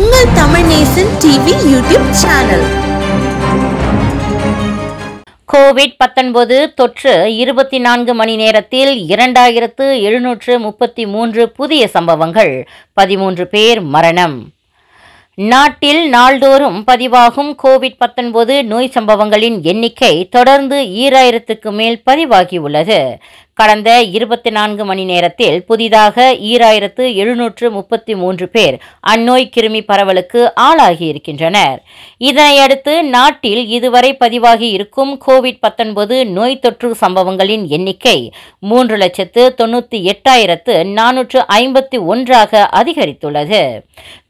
உங்கள் Tamil Nesan TV YouTube channel covid பத்தொன்பது தொற்று இருபத்தி நான்கு மணி நேரத்தில் இரண்டாயிரத்து எழுநூற்று முப்பத்தி மூன்று புதிய சம்பவங்கள் பதிமூன்று பேர் மரணம் நாட்டில் நாள்தோறும் பதிவாகும் கோவிட் பத்தொன்பது நோய் சம்பவங்களின் எண்ணிக்கை தொடர்ந்து ஈராயிரத்துக்கு மேல் பதிவாகியுள்ளது கடந்த இருபத்தி நான்கு மணி நேரத்தில் புதிதாக ஈராயிரத்து எழுநூற்று முப்பத்தி மூன்று பேர் அந்நோய் கிருமி பரவலுக்கு ஆளாகியிருக்கின்றனர் இதனையடுத்து நாட்டில் இதுவரை பதிவாகி இருக்கும் கோவிட் பத்தொன்பது நோய் தொற்று சம்பவங்களின் எண்ணிக்கை மூன்று லட்சத்து தொண்ணூத்தி எட்டாயிரத்து நானூற்று ஐம்பத்தி ஒன்றாக அதிகரித்துள்ளது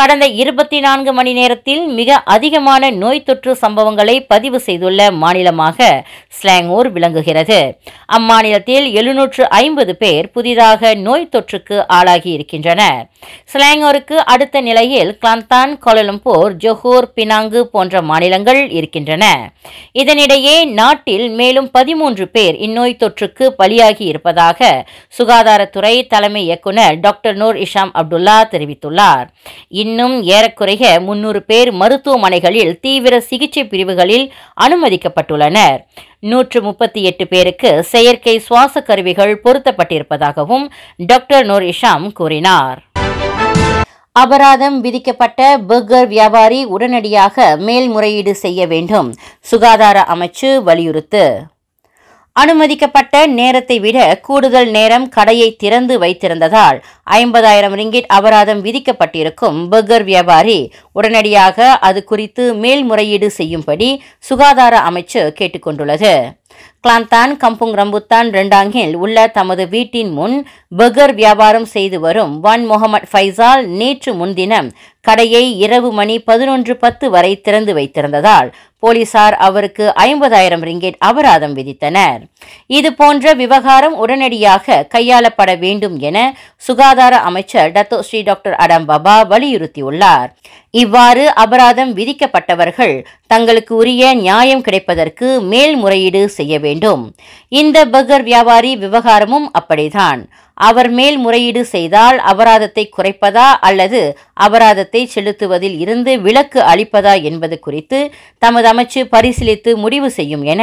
கடந்த இருபத்தி நான்கு மணி நேரத்தில் மிக அதிகமான நோய் தொற்று சம்பவங்களை பதிவு செய்துள்ள மாநிலமாக ஸ்லாங்கூர் விளங்குகிறது அம்மாநிலத்தில் எழு இருநூற்று ஐம்பது பேர் புதிதாக நோய் தொற்றுக்கு ஆளாகி இருக்கின்றனர் ஸ்லாங்கோருக்கு அடுத்த நிலையில் கிளந்தான் கோலலம்பூர் ஜொஹூர் பினாங்கு போன்ற மாநிலங்கள் இருக்கின்றன இதனிடையே நாட்டில் மேலும் பதிமூன்று பேர் இந்நோய் தொற்றுக்கு பலியாகி இருப்பதாக சுகாதாரத்துறை தலைமை இயக்குநர் டாக்டர் நூர் இஷாம் அப்துல்லா தெரிவித்துள்ளார் இன்னும் ஏறக்குறைய முன்னூறு பேர் மருத்துவமனைகளில் தீவிர சிகிச்சை பிரிவுகளில் அனுமதிக்கப்பட்டுள்ளனர் நூற்று முப்பத்தி எட்டு பேருக்கு செயற்கை சுவாச கருவிகள் பொருத்தப்பட்டிருப்பதாகவும் டாக்டர் நூர் இஷாம் கூறினார் அபராதம் விதிக்கப்பட்ட பர்கர் வியாபாரி உடனடியாக மேல்முறையீடு செய்ய வேண்டும் சுகாதார அமைச்சு வலியுறுத்து அனுமதிக்கப்பட்ட நேரத்தை விட கூடுதல் நேரம் கடையை திறந்து வைத்திருந்ததால் ஐம்பதாயிரம் ரிங்கிட் அபராதம் விதிக்கப்பட்டிருக்கும் பர்கர் வியாபாரி உடனடியாக அது குறித்து மேல்முறையீடு செய்யும்படி சுகாதார அமைச்சு கேட்டுக்கொண்டுள்ளது கிளாந்தான் கம்புங் ரம்புத்தான் ரெண்டாங்கில் உள்ள தமது வீட்டின் முன் பகர் வியாபாரம் செய்து வரும் வன் முகமது ஃபைசால் நேற்று முன்தினம் கடையை இரவு மணி பதினொன்று பத்து வரை திறந்து வைத்திருந்ததால் போலீசார் அவருக்கு ஐம்பதாயிரம் ரிங்கெட் அபராதம் விதித்தனர் இது போன்ற விவகாரம் உடனடியாக கையாளப்பட வேண்டும் என சுகாதார அமைச்சர் டத்தோ ஸ்ரீ டாக்டர் அடம் பாபா வலியுறுத்தியுள்ளார் இவ்வாறு அபராதம் விதிக்கப்பட்டவர்கள் தங்களுக்கு உரிய நியாயம் கிடைப்பதற்கு மேல்முறையீடு செய்ய வேண்டும் இந்த பர்கர் வியாபாரி விவகாரமும் அப்படிதான் அவர் மேல் முறையீடு செய்தால் அபராதத்தை குறைப்பதா அல்லது அபராதத்தை செலுத்துவதில் இருந்து விலக்கு அளிப்பதா என்பது குறித்து தமது அமைச்சு பரிசீலித்து முடிவு செய்யும் என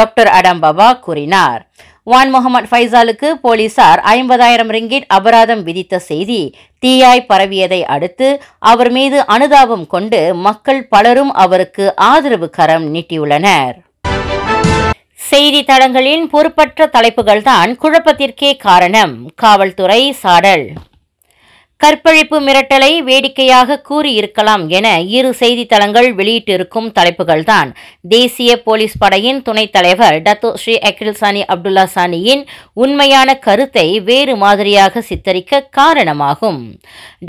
டாக்டர் அடம்பாபா கூறினார் வான் முகமது ஃபைசாலுக்கு போலீசார் ஐம்பதாயிரம் ரிங்கிட் அபராதம் விதித்த செய்தி தீயாய் பரவியதை அடுத்து அவர் மீது அனுதாபம் கொண்டு மக்கள் பலரும் அவருக்கு ஆதரவு கரம் நீட்டியுள்ளனர் செய்தி தடங்களின் பொறுப்பற்ற தலைப்புகள்தான் குழப்பத்திற்கே காரணம் காவல்துறை சாடல் கற்பழிப்பு மிரட்டலை வேடிக்கையாக கூறியிருக்கலாம் என இரு செய்தித்தளங்கள் வெளியிட்டிருக்கும் தலைப்புகள்தான் தேசிய போலீஸ் படையின் துணைத் தலைவர் Dato Seri Acryl Sani Abdullah சானியின் உண்மையான கருத்தை வேறு மாதிரியாக சித்தரிக்க காரணமாகும்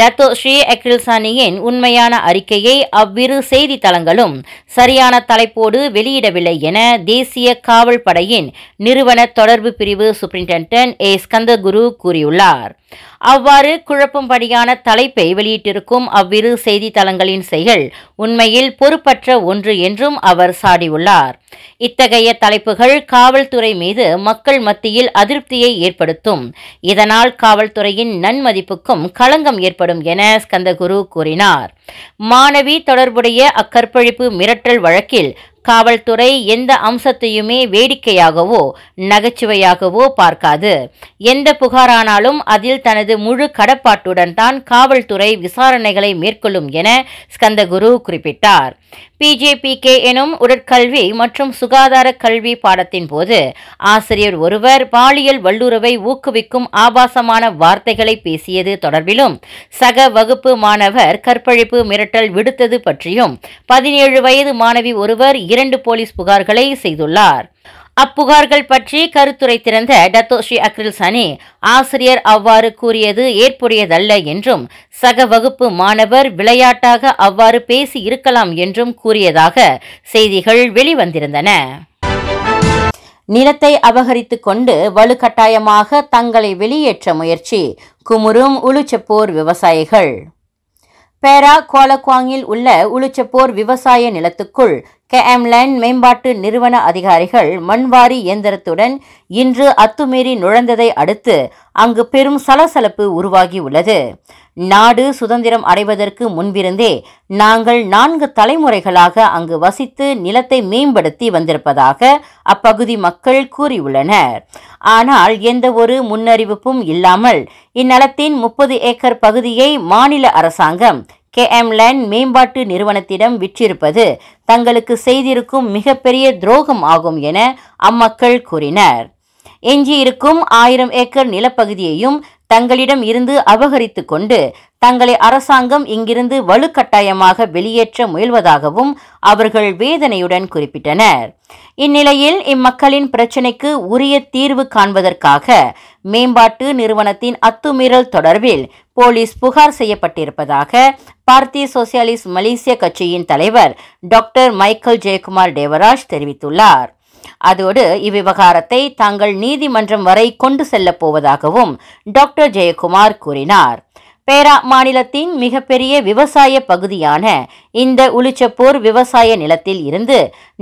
டத்தோ ஸ்ரீ அகில் சானியின் உண்மையான அறிக்கையை அவ்விரு செய்தித்தளங்களும் சரியான தலைப்போடு வெளியிடவில்லை என தேசிய காவல் படையின் நிறுவன தொடர்பு பிரிவு சுப்ரிண்டென்டென்ட் ஏ ஸ்கந்தகுரு கூறியுள்ளார் அவ்வாறு குழப்பம் மாதிரியான தலைப்பை வெளியிட்டிருக்கும் அவ்விரு செய்தித்தளங்களின் செயல் உண்மையில் பொறுப்பற்ற ஒன்று என்றும் அவர் சாடியுள்ளார் இத்தகைய தலைப்புகள் காவல்துறை மீது மக்கள் மத்தியில் அதிருப்தியை ஏற்படுத்தும் இதனால் காவல்துறையின் நன்மதிப்புக்கும் களங்கம் ஏற்படும் என ஸ்கந்தகுரு கூறினார் மாணவி தொடர்புடைய அக்கற்பழிப்பு மிரட்டல் வழக்கில் காவல்துறை எந்த அம்சத்தையுமே வேடிக்கையாகவோ நகைச்சுவையாகவோ பார்க்காது எந்த புகாரானாலும் அதில் தனது முழு கடப்பாட்டுடன் தான் காவல்துறை விசாரணைகளை மேற்கொள்ளும் என ஸ்கந்தகுரு குறிப்பிட்டார் பிஜேபிகே எனும் உடற்கல்வி மற்றும் சுகாதார கல்வி பாடத்தின் போது ஆசிரியர் ஒருவர் பாலியல் வல்லுறவை ஊக்குவிக்கும் ஆபாசமான வார்த்தைகளை பேசியது தொடர்பிலும் சக வகுப்பு மாணவர் கற்பழிப்பு மிரட்டல் விடுத்தது பற்றியும் பதினேழு வயது மாணவி ஒருவர் இரண்டு போலீஸ் புகார்களை செய்துள்ளார் அப்புகார்கள் பற்றி கருத்துரை திறந்த ஸ்ரீ அக்ரில் சனி ஆசிரியர் அவ்வாறு கூறியது ஏற்புடையதல்ல என்றும் சக வகுப்பு மாணவர் விளையாட்டாக அவ்வாறு பேசி இருக்கலாம் என்றும் கூறியதாக செய்திகள் வெளிவந்திருந்தன நிலத்தை அபகரித்துக் கொண்டு வலுக்கட்டாயமாக தங்களை வெளியேற்ற முயற்சி குமுறும் உளுச்சப்போர் விவசாயிகள் பேரா கோலக்வாங்கில் உள்ள உளுச்சப்போர் விவசாய நிலத்துக்குள் கேஎம் லைன் மேம்பாட்டு நிறுவன அதிகாரிகள் மண்வாரி இயந்திரத்துடன் இன்று அத்துமீறி நுழைந்ததை அடுத்து அங்கு பெரும் சலசலப்பு உருவாகியுள்ளது நாடு சுதந்திரம் அடைவதற்கு முன்பிருந்தே நாங்கள் நான்கு தலைமுறைகளாக அங்கு வசித்து நிலத்தை மேம்படுத்தி வந்திருப்பதாக அப்பகுதி மக்கள் கூறியுள்ளனர் ஆனால் எந்த ஒரு முன்னறிவிப்பும் இல்லாமல் இந்நிலத்தின் முப்பது ஏக்கர் பகுதியை மாநில அரசாங்கம் கே எம் லேண்ட் மேம்பாட்டு நிறுவனத்திடம் விற்றிருப்பது தங்களுக்கு செய்திருக்கும் மிகப்பெரிய துரோகம் ஆகும் என அம்மக்கள் கூறினர் எஞ்சியிருக்கும் ஆயிரம் ஏக்கர் நிலப்பகுதியையும் தங்களிடம் இருந்து அபகரித்துக் கொண்டு தங்களை அரசாங்கம் இங்கிருந்து வலுக்கட்டாயமாக வெளியேற்ற முயல்வதாகவும் அவர்கள் வேதனையுடன் குறிப்பிட்டனர் இந்நிலையில் இம்மக்களின் பிரச்சினைக்கு உரிய தீர்வு காண்பதற்காக மேம்பாட்டு நிறுவனத்தின் அத்துமீறல் தொடர்பில் போலீஸ் புகார் செய்யப்பட்டிருப்பதாக பார்த்திய சோசியாலிஸ்ட் மலேசிய கட்சியின் தலைவர் டாக்டர் மைக்கேல் ஜெயக்குமார் தேவராஜ் தெரிவித்துள்ளார் அதோடு இவ்விவகாரத்தை தாங்கள் நீதிமன்றம் வரை கொண்டு செல்லப் போவதாகவும் டாக்டர் ஜெயக்குமார் கூறினார் பேரா மாநிலத்தின் மிகப்பெரிய விவசாய பகுதியான இந்த உளிச்சப்பூர் விவசாய நிலத்தில் இருந்து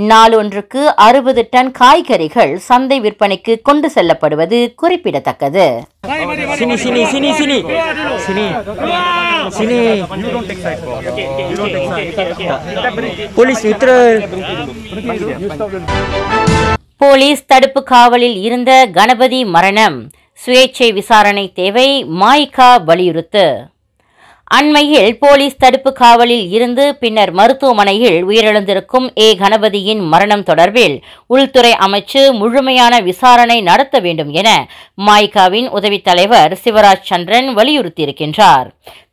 நாளொன்றுக்கு அறுபது டன் காய்கறிகள் சந்தை விற்பனைக்கு கொண்டு செல்லப்படுவது குறிப்பிடத்தக்கது போலீஸ் தடுப்பு காவலில் இருந்த கணபதி மரணம் சுயேட்சை விசாரணை தேவை மாய்கா வலியுறுத்து அண்மையில் போலீஸ் தடுப்பு காவலில் இருந்து பின்னர் மருத்துவமனையில் உயிரிழந்திருக்கும் ஏ கணபதியின் மரணம் தொடர்பில் உள்துறை அமைச்சு முழுமையான விசாரணை நடத்த வேண்டும் என மாய்காவின் உதவித் தலைவர் சிவராஜ் சந்திரன் வலியுறுத்தியிருக்கின்றார்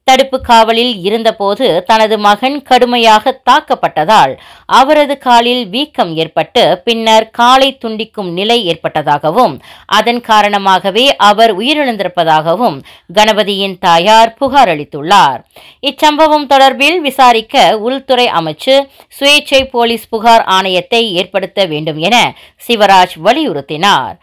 தடுப்பு காவலில் இருந்தபோது தனது மகன் கடுமையாக தாக்கப்பட்டதால் அவரது காலில் வீக்கம் ஏற்பட்டு பின்னர் காலை துண்டிக்கும் நிலை ஏற்பட்டதாகவும் அதன் காரணமாகவே அவர் உயிரிழந்திருப்பதாகவும் கணபதியின் தாயார் புகார் அளித்துள்ளார் இச்சம்பவம் தொடர்பில் விசாரிக்க உள்துறை அமைச்சு சுயேட்சை போலீஸ் புகார் ஆணையத்தை ஏற்படுத்த வேண்டும் என சிவராஜ் வலியுறுத்தினார்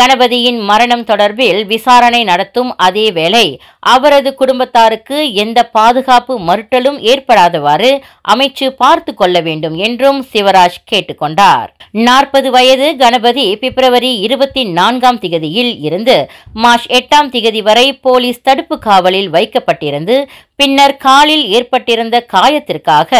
கணபதியின் மரணம் தொடர்பில் விசாரணை நடத்தும் அதேவேளை அவரது குடும்பத்தாருக்கு எந்த பாதுகாப்பு மறுட்டலும் ஏற்படாதவாறு அமைச்சு பார்த்து கொள்ள வேண்டும் என்றும் சிவராஜ் கேட்டுக்கொண்டார் நாற்பது வயது கணபதி பிப்ரவரி இருபத்தி நான்காம் திகதியில் இருந்து மார்ச் எட்டாம் திகதி வரை போலீஸ் தடுப்பு காவலில் வைக்கப்பட்டிருந்து பின்னர் காலில் ஏற்பட்டிருந்த காயத்திற்காக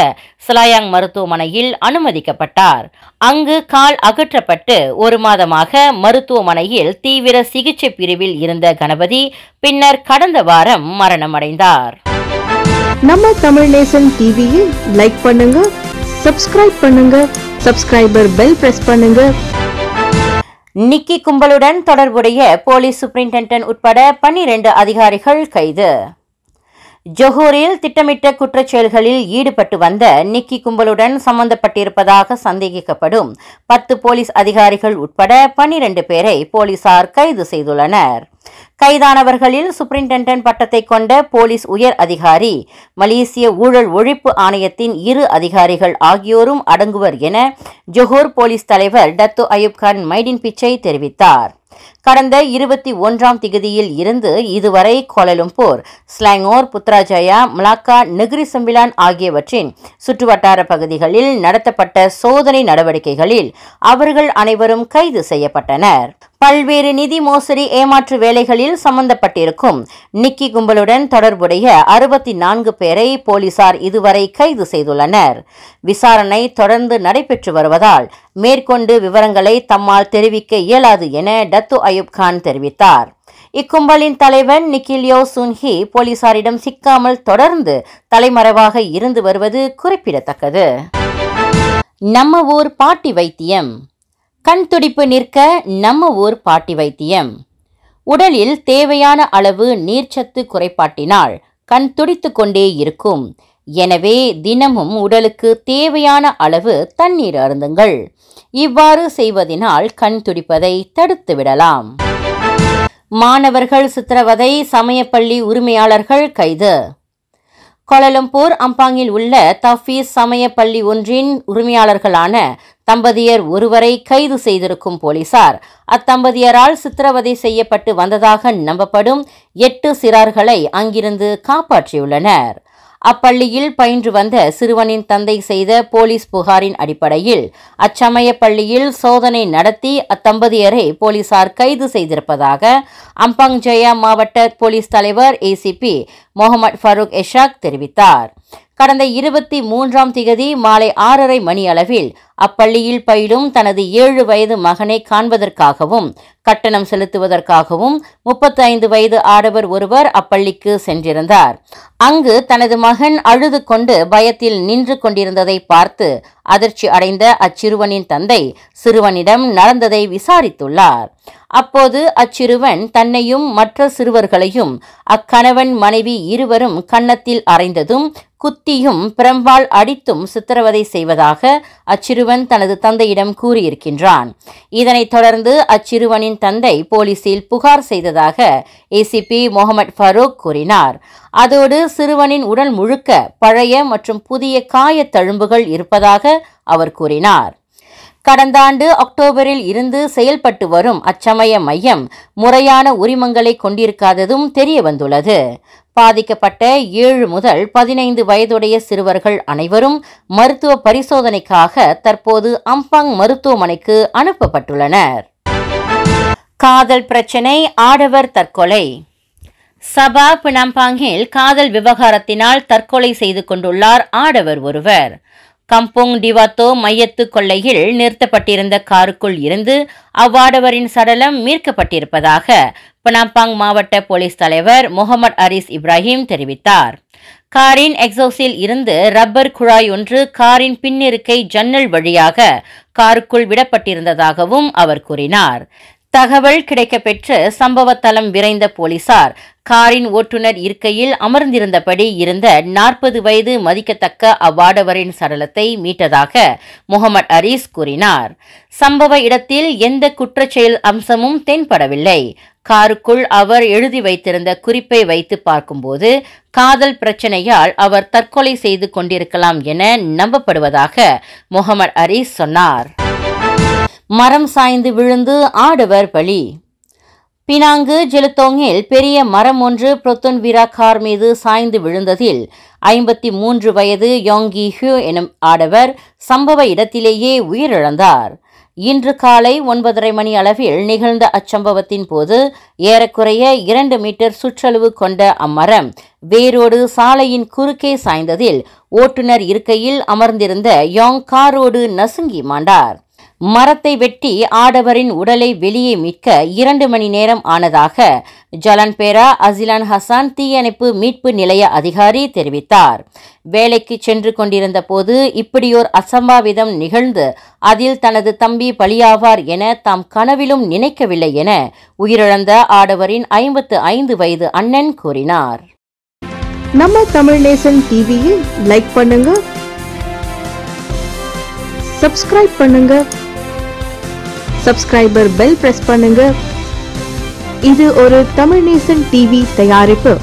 சிலாயாங் மருத்துவமனையில் அனுமதிக்கப்பட்டார் அங்கு கால் அகற்றப்பட்டு ஒரு மாதமாக மருத்துவமனையில் தீவிர சிகிச்சை பிரிவில் இருந்த கணபதி பின்னர் கடந்த வாரம் மரணமடைந்தார் நம்ம தமிழ் நேசன் டிவியில் லைக் பண்ணுங்க சப்ஸ்கிரைப் பண்ணுங்க சப்ஸ்கிரைபர் பெல் பிரஸ் பண்ணுங்க நிக்கி கும்பலுடன் தொடர்புடைய போலீஸ் சூப்பரிண்டென்டன்ட் உட்பட பன்னிரண்டு அதிகாரிகள் கைது ஜொஹூரில் திட்டமிட்ட குற்றச்செயல்களில் ஈடுபட்டு வந்த நிக்கி கும்பலுடன் சம்பந்தப்பட்டிருப்பதாக சந்தேகிக்கப்படும் பத்து போலீஸ் அதிகாரிகள் உட்பட பனிரெண்டு பேரை போலீசார் கைது செய்துள்ளனர் கைதானவர்களில் சுப்ரிண்டென்டென்ட் பட்டத்தை கொண்ட போலீஸ் உயர் அதிகாரி மலேசிய ஊழல் ஒழிப்பு ஆணையத்தின் இரு அதிகாரிகள் ஆகியோரும் அடங்குவர் என ஜொஹூர் போலீஸ் தலைவர் Dato Ayob Khan Mydin Pitchay தெரிவித்தார் கடந்த இருபத்தி ஒன்றாம் திகதியில் இருந்து இதுவரை Kuala Lumpur Selangor Putrajaya Malacca Negeri Sembilan ஆகியவற்றின் சுற்றுவட்டார பகுதிகளில் நடத்தப்பட்ட சோதனை நடவடிக்கைகளில் அவர்கள் அனைவரும் கைது செய்யப்பட்டனர் பல்வேறு நிதி மோசடி ஏமாற்று வேலைகளில் சம்பந்தப்பட்டிருக்கும் நிக்கி கும்பலுடன் தொடர்புடைய அறுபத்தி நான்கு பேரை போலீசார் இதுவரை கைது செய்துள்ளனர் விசாரணை தொடர்ந்து நடைபெற்று வருவதால் மேற்கொண்டு விவரங்களை தம்மால் தெரிவிக்க இயலாது என டத்து அயூப் கான் தெரிவித்தார் இக்கும்பலின் தலைவன் நிக்கிலியோ சுன்ஹி போலீசாரிடம் சிக்காமல் தொடர்ந்து தலைமறைவாக இருந்து வருவது குறிப்பிடத்தக்கது நம்ம ஊர் பாட்டி வைத்தியம் கண் துடிப்பு நிற்க நம்ம ஊர் பாட்டி வைத்தியம் உடலில் தேவையான அளவு நீர்ச்சத்து குறைபாட்டினால் கண் துடித்து கொண்டே இருக்கும் எனவே தினமும் உடலுக்கு தேவையான அளவு தண்ணீர் அருந்துங்கள் இவ்வாறு செய்வதனால் கண் துடிப்பதை தடுத்துவிடலாம் மாணவர்கள் சித்திரவதை சமயப்பள்ளி உரிமையாளர்கள் கைது கோலலம்பூர் அம்பாங்கில் உள்ள தஃபீஸ் சமய பள்ளி ஒன்றின் உரிமையாளர்களான தம்பதியர் ஒருவரை கைது செய்திருக்கும் போலீசார் அத்தம்பதியரால் சித்திரவதை செய்யப்பட்டு வந்ததாக நம்பப்படும் எட்டு சிறார்களை அங்கிருந்து காப்பாற்றியுள்ளனர் அப்பள்ளியில் பயின்று வந்த சிறுவனின் தந்தை செய்த போலீஸ் புகாரின் அடிப்படையில் அச்சமய பள்ளியில் சோதனை நடத்தி அத்தம்பதியரை போலீசார் கைது செய்திருப்பதாக அம்பங் ஜெயா மாவட்ட போலீஸ் தலைவர் ஏசிபி முகமது ஃபருக் எஷாக் தெரிவித்தார் கடந்த இருபத்தி மூன்றாம் திகதி மாலை ஆறரை மணி அளவில் அப்பள்ளியில் பயிலும் தனது ஏழு வயது மகனை காண்பதற்காகவும் கட்டணம் செலுத்துவதற்காகவும் முப்பத்தைந்து வயது ஆடவர் ஒருவர் அப்பள்ளிக்கு சென்றிருந்தார் அங்கு தனது மகன் அழுது கொண்டு பயத்தில் நின்று கொண்டிருந்ததை பார்த்து அதிர்ச்சி அடைந்த அச்சிறுவனின் தந்தை சிறுவனிடம் நடந்ததை விசாரித்துள்ளார் அப்போது அச்சிறுவன் தன்னையும் மற்ற சிறுவர்களையும் அக்கணவன் மனைவி இருவரும் கன்னத்தில் அறைந்ததும் குத்தியும் பிரம்பால் அடித்தும் சித்திரவதை செய்வதாக அச்சிறுவன் சிறுவன் தனது தந்தையிடம் கூறியிருக்கின்றான் இதனைத் தொடர்ந்து அச்சிறுவனின் தந்தை போலீசில் புகார் செய்ததாக ஏசிபி முகமது ஃபரூக் கூறினார் அதோடு சிறுவனின் உடல் முழுக்க பழைய மற்றும் புதிய காயத்தழும்புகள் இருப்பதாக அவர் கூறினார் கடந்த ஆண்டு அக்டோபரில் இருந்து செயல்பட்டு வரும் அச்சமய மையம் முறையான உரிமங்களை கொண்டிருக்காததும் தெரியவந்துள்ளது பாதிக்கப்பட்ட ஏழு முதல் பதினைந்து வயதுடைய சிறுவர்கள் அனைவரும் மருத்துவ பரிசோதனைக்காக தற்போது அம்பாங் மருத்துவமனைக்கு அனுப்பப்பட்டுள்ளனர் காதல் பிரச்சினை ஆடவர் தற்கொலை சபா பினாம்பாங்கில் காதல் விவகாரத்தினால் தற்கொலை செய்து கொண்டுள்ளார் ஆடவர் ஒருவர் கம்போங் டிவாத்தோ மையத்து கொள்ளையில் நிறுத்தப்பட்டிருந்த காருக்குள் இருந்து அவ்வாடவரின் சடலம் மீட்கப்பட்டிருப்பதாக பனாம்பாங் மாவட்ட போலீஸ் தலைவர் முகமது அரிஸ் இப்ராஹிம் தெரிவித்தார் காரின் எக்ஸோஸில் இருந்து ரப்பர் குழாய் ஒன்று காரின் பின்னிருக்கை ஜன்னல் வழியாக காருக்குள் விடப்பட்டிருந்ததாகவும் அவர் கூறினார் தகவல் கிடைக்கப்பெற்று சம்பவத்தலம் விரைந்த போலீசார் காரின் ஓட்டுநர் இருக்கையில் அமர்ந்திருந்தபடி இருந்த நாற்பது வயது மதிக்கத்தக்க அவ்வாடவரின் சடலத்தை மீட்டதாக முகமது அரீஸ் கூறினார் சம்பவ இடத்தில் எந்த குற்றச்செயல் அம்சமும் தென்படவில்லை காருக்குள் அவர் எழுதி வைத்திருந்த குறிப்பை வைத்து பார்க்கும்போது காதல் பிரச்சனையால் அவர் தற்கொலை செய்து கொண்டிருக்கலாம் என நம்பப்படுவதாக முகமது அரீஸ் சொன்னார் மரம் சாய்ந்து விழுந்து ஆடவர் பலி பினாங்கு ஜெலுத்தோங்கில் பெரிய மரம் ஒன்று புரொத்துன் விராகார் மீது சாய்ந்து விழுந்ததில் ஐம்பத்தி மூன்று வயது யோங்கி ஹியூ எனும் ஆடவர் சம்பவ இடத்திலேயே உயிரிழந்தார் இன்று காலை ஒன்பதரை மணி அளவில் நிகழ்ந்த அச்சம்பவத்தின் போது ஏறக்குறைய இரண்டு மீட்டர் சுற்றளவு கொண்ட அம்மரம் வேரோடு சாலையின் குறுக்கே சாய்ந்ததில் ஓட்டுநர் இருக்கையில் அமர்ந்திருந்த யோங் காரோடு நசுங்கி மாண்டார் மரத்தை வெட்டி ஆடவரின் உடலை வெளியே மீட்க இரண்டு மணி நேரம் ஆனதாக ஜலன்பேரா அசிலான் ஹசான் தீயணைப்பு மீட்பு நிலைய அதிகாரி தெரிவித்தார் வேலைக்கு சென்று கொண்டிருந்த போது இப்படியோர் அசம்பாவிதம் நிகழ்ந்து அதில் தனது தம்பி பலியாவார் என தாம் கனவிலும் நினைக்கவில்லை என உயிரிழந்த ஆடவரின் ஐம்பத்து ஐந்து வயது அண்ணன் கூறினார் நம்ம தமிழ் நேசன் டிவியில் லைக் பண்ணுங்க சப்ஸ்கிரைப் பண்ணுங்க சப்ஸ்கிரைபர் பெல் பிரஸ் பண்ணுங்க இது ஒரு தமிழ் நேசன் டிவி தயாரிப்பு